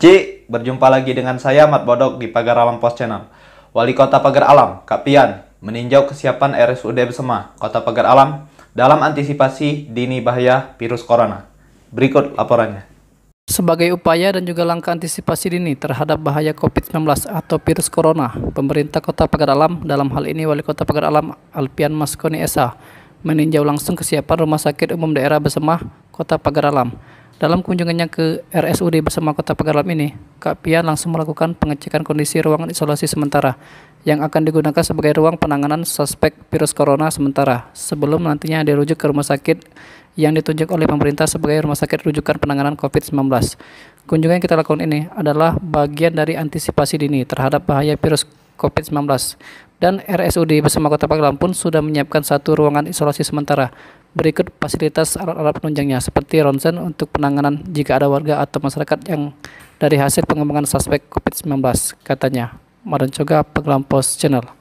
Ci, berjumpa lagi dengan saya Mat Bodok di Pagar Alam Pos Channel. Wali Kota Pagar Alam, Kak Pian, meninjau kesiapan RSUD Besema, Kota Pagar Alam, dalam antisipasi dini bahaya virus corona. Berikut laporannya. Sebagai upaya dan juga langkah antisipasi dini terhadap bahaya COVID-19 atau virus corona, pemerintah Kota Pagar Alam, dalam hal ini Wali Kota Pagar Alam Alpian Maskoni Esa, meninjau langsung kesiapan Rumah Sakit Umum Daerah Besemah, Kota Pagar Alam dalam kunjungannya ke RSUD bersama Kota Pegalam ini, Kak Pian langsung melakukan pengecekan kondisi ruangan isolasi sementara yang akan digunakan sebagai ruang penanganan suspek virus corona sementara sebelum nantinya dirujuk ke rumah sakit yang ditunjuk oleh pemerintah sebagai rumah sakit rujukan penanganan COVID-19. Kunjungan yang kita lakukan ini adalah bagian dari antisipasi dini terhadap bahaya virus COVID-19 dan RSUD bersama Kota Pangkalan pun sudah menyiapkan satu ruangan isolasi sementara. Berikut fasilitas alat-alat penunjangnya seperti ronsen untuk penanganan jika ada warga atau masyarakat yang dari hasil pengembangan suspek COVID-19, katanya. Madan Coga, Post Channel.